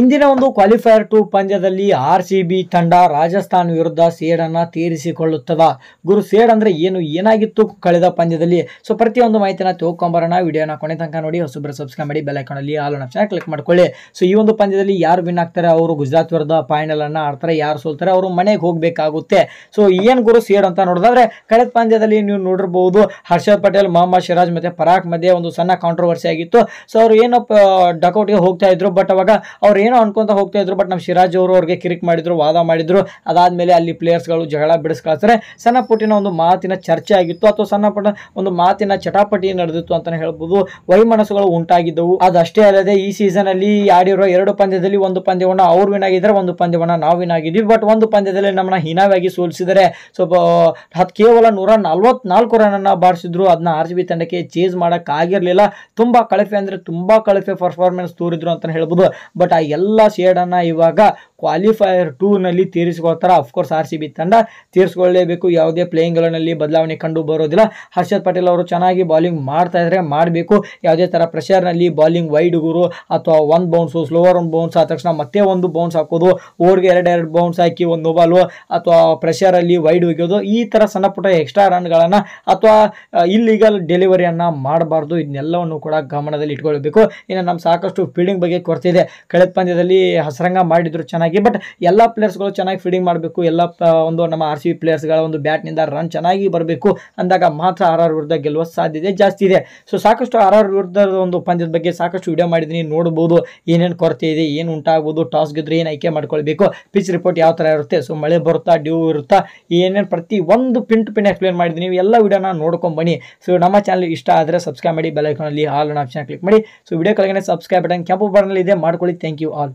ಇಂದಿನ ಒಂದು qualifier two ಪಂದ್ಯದಲ್ಲಿ ಆರ್ ಸಿ ಬಿ ತಂಡ ರಾಜಸ್ಥಾನ್ ವಿರುದ್ಧ ಸೇಡನ್ನು ತೀರಿಸಿಕೊಳ್ಳುತ್ತದೆ ಗುರು ಸೇಡ್ ಅಂದ್ರೆ ಏನು ಏನಾಗಿತ್ತು ಕಳೆದ ಪಂದ್ಯದಲ್ಲಿ ಸೊ ಪ್ರತಿಯೊಂದು ಮಾಹಿತಿನ ತಿಳ್ಕೊಂಬರೋಣ ವಿಡಿಯೋನ ಕೊನೆ ತನಕ ನೋಡಿ ಹೊಸಬ್ರು ಸಬ್ಸ್ಕ್ರೈಬ್ ಮಾಡಿ ಅಲ್ಲಿ ಆಲ್ ಆಪ್ಷನ್ ಕ್ಲಿಕ್ ಮಾಡ್ಕೊಳ್ಳಿ ಸೊ ಈ ಒಂದು ಪಂದ್ಯದಲ್ಲಿ ಯಾರು ವಿನ್ ಆಗ್ತಾರೆ ಅವರು ಗುಜರಾತ್ ವಿರುದ್ಧ ಅನ್ನ ಆಡ್ತಾರೆ ಯಾರು ಸೋಲ್ತಾರೆ ಅವರು ಮನೆಗೆ ಹೋಗಬೇಕಾಗುತ್ತೆ ಸೊ ಏನು ಗುರು ಸೇಡ್ ಅಂತ ನೋಡಿದ್ರೆ ಕಳೆದ ಪಂದ್ಯದಲ್ಲಿ ನೀವು ನೋಡಿರಬಹುದು ಹರ್ಷದ್ ಪಟೇಲ್ ಮೊಹಮ್ಮದ್ ಶಿರಾಜ್ ಮತ್ತೆ ಪರಾಕ್ ಮಧ್ಯೆ ಒಂದು ಸಣ್ಣ ಕಾಂಟ್ರವರ್ಸಿ ಆಗಿತ್ತು ಸೊ ಅವರು ಏನೋ ಡಕೌಟ್ಗೆ ಹೋಗ್ತಾ ಇದ್ರು ಬಟ್ ಅವಾಗ ಅವ್ರು ಏನೋ ಅನ್ಕೊಂತ ಹೋಗ್ತಾ ಇದ್ರು ಬಟ್ ನಮ್ಮ ಶಿರಾಜ್ ಅವರು ಅವ್ರಿಗೆ ಕಿರಿಕ್ ಮಾಡಿದ್ರು ವಾದ ಮಾಡಿದ್ರು ಅದಾದ್ಮೇಲೆ ಅಲ್ಲಿ ಪ್ಲೇಯರ್ಸ್ಗಳು ಜಗಳ ಬಿಡಿಸ್ಕೊಳ್ತಾರೆ ಸಣ್ಣ ಪುಟ್ಟಿನ ಒಂದು ಮಾತಿನ ಚರ್ಚೆ ಆಗಿತ್ತು ಅಥವಾ ಸಣ್ಣ ಪುಟ್ಟ ಒಂದು ಮಾತಿನ ಚಟಾಪಟಿ ನಡೆದಿತ್ತು ಅಂತಾನೆ ಹೇಳ್ಬೋದು ವೈಮನಸ್ಸುಗಳು ಉಂಟಾಗಿದ್ದವು ಅದಷ್ಟೇ ಅಲ್ಲದೆ ಈ ಸೀಸನ್ ಅಲ್ಲಿ ಆಡಿರೋ ಎರಡು ಪಂದ್ಯದಲ್ಲಿ ಒಂದು ಪಂದ್ಯವನ್ನು ಅವ್ರು ವಿನ್ ಆಗಿದ್ರೆ ಒಂದು ಪಂದ್ಯವನ್ನು ನಾವು ವಿನ್ ಆಗಿದ್ವಿ ಬಟ್ ಒಂದು ಪಂದ್ಯದಲ್ಲಿ ನಮ್ಮನ್ನ ಹೀನಾವಾಗಿ ಸೋಲಿಸಿದರೆ ಸ್ವಲ್ಪ ಹತ್ತು ಕೇವಲ ನೂರ ನಲ್ವತ್ನಾಲ್ಕು ರನ್ನನ್ನು ಬಾರಿಸಿದ್ರು ಅದನ್ನ ಆರ್ ಸಿ ಬಿ ತಂಡಕ್ಕೆ ಚೇಸ್ ಮಾಡೋಕ್ಕಾಗಿರಲಿಲ್ಲ ತುಂಬಾ ಕಳಪೆ ಅಂದರೆ ತುಂಬ ಕಳಪೆ ಪರ್ಫಾರ್ಮೆನ್ಸ್ ತೋರಿದ್ರು ಅಂತ ಹೇಳ್ಬೋದು ಬಟ್ ಆ ಎಲ್ಲ ಶೇಡನ್ನು ಇವಾಗ ಕ್ವಾಲಿಫೈಯರ್ ಟೂರ್ನಲ್ಲಿ ತೀರಿಸಿಕೊಳ್ತಾರೆ ಅಫ್ಕೋರ್ಸ್ ಆರ್ ಸಿ ಬಿ ತಂಡ ತೀರಿಸಿಕೊಳ್ಳಲೇಬೇಕು ಯಾವುದೇ ಪ್ಲೇಯಿಂಗ್ಗಳಲ್ಲಿ ಬದಲಾವಣೆ ಕಂಡು ಬರೋದಿಲ್ಲ ಹರ್ಷದ್ ಪಟೇಲ್ ಅವರು ಚೆನ್ನಾಗಿ ಬೌಲಿಂಗ್ ಮಾಡ್ತಾ ಇದ್ದರೆ ಮಾಡಬೇಕು ಯಾವುದೇ ಥರ ಪ್ರೆಷರ್ನಲ್ಲಿ ಬೌಲಿಂಗ್ ವೈಡ್ ಗುರು ಅಥವಾ ಒಂದು ಬೌನ್ಸು ಸ್ಲೋವರ್ ಒಂದು ಬೌನ್ಸ್ ಆದ ತಕ್ಷಣ ಮತ್ತೆ ಒಂದು ಬೌನ್ಸ್ ಹಾಕೋದು ಓವರ್ಗೆ ಎರಡೆರಡು ಬೌನ್ಸ್ ಹಾಕಿ ಒಂದು ಬಾಲು ಅಥವಾ ಪ್ರೆಷರಲ್ಲಿ ವೈಡ್ ಒಗೆಯೋದು ಈ ಥರ ಸಣ್ಣ ಪುಟ್ಟ ಎಕ್ಸ್ಟ್ರಾ ರನ್ಗಳನ್ನು ಅಥವಾ ಇಲ್ಲಿಗಲ್ ಡೆಲಿವರಿಯನ್ನು ಮಾಡಬಾರ್ದು ಇದನ್ನೆಲ್ಲವನ್ನು ಕೂಡ ಗಮನದಲ್ಲಿ ಇಟ್ಕೊಳ್ಬೇಕು ಇನ್ನು ನಮ್ಮ ಸಾಕಷ್ಟು ಫೀಲ್ಡಿಂಗ್ ಬಗ್ಗೆ ಇದೆ ಕಳೆದ ಪಂದ್ಯದಲ್ಲಿ ಹಸರಂಗ ಮಾಡಿದ್ರು ಚೆನ್ನಾಗಿ ಚೆನ್ನಾಗಿ ಬಟ್ ಎಲ್ಲ ಪ್ಲೇಯರ್ಸ್ಗಳು ಚೆನ್ನಾಗಿ ಫೀಲ್ಡಿಂಗ್ ಮಾಡಬೇಕು ಎಲ್ಲ ಒಂದು ನಮ್ಮ ಆರ್ ಸಿ ಬಿ ಪ್ಲೇಯರ್ಸ್ಗಳ ಒಂದು ಬ್ಯಾಟ್ನಿಂದ ರನ್ ಚೆನ್ನಾಗಿ ಬರಬೇಕು ಅಂದಾಗ ಮಾತ್ರ ಆರ್ ಆರ್ ವಿರುದ್ಧ ಗೆಲ್ಲುವ ಸಾಧ್ಯತೆ ಜಾಸ್ತಿ ಇದೆ ಸೊ ಸಾಕಷ್ಟು ಆರ್ ಆರ್ ವಿರುದ್ಧದ ಒಂದು ಪಂದ್ಯದ ಬಗ್ಗೆ ಸಾಕಷ್ಟು ವಿಡಿಯೋ ಮಾಡಿದ್ದೀನಿ ನೋಡ್ಬೋದು ಏನೇನು ಕೊರತೆ ಇದೆ ಏನು ಉಂಟಾಗ್ಬೋದು ಟಾಸ್ ಗೆದ್ರೆ ಏನು ಆಯ್ಕೆ ಮಾಡ್ಕೊಳ್ಬೇಕು ಪಿಚ್ ರಿಪೋರ್ಟ್ ಯಾವ ಥರ ಇರುತ್ತೆ ಸೊ ಮಳೆ ಬರುತ್ತಾ ಡ್ಯೂ ಇರುತ್ತಾ ಏನೇನು ಪ್ರತಿ ಒಂದು ಪಿನ್ ಟು ಪಿನ್ ಎಕ್ಸ್ಪ್ಲೇನ್ ಮಾಡಿದ್ದೀನಿ ನೀವು ಎಲ್ಲ ವಿಡಿಯೋನ ನೋಡ್ಕೊಂಬನ್ನಿ ಸೊ ನಮ್ಮ ಚಾನಲ್ ಇಷ್ಟ ಆದರೆ ಸಬ್ಸ್ಕ್ರೈಬ್ ಮಾಡಿ ಬೆಲೈಕನಲ್ಲಿ ಆಲ್ ಆನ್ ಆಪ್ಷನ್ ಕ್ಲಿಕ್ ಮಾಡಿ ಸೊ ವಿಡಿಯೋ ಕೆಳಗಡೆ ಸಬ್ಸ್ಕ್ರೈಬ್ ಬಟನ್ ಕೆಂಪು ಬಟನಲ್ಲಿ ಇದೆ ಮಾಡ್ಕೊಳ್ಳಿ ಥ್ಯಾಂಕ್ ಯು ಆಲ್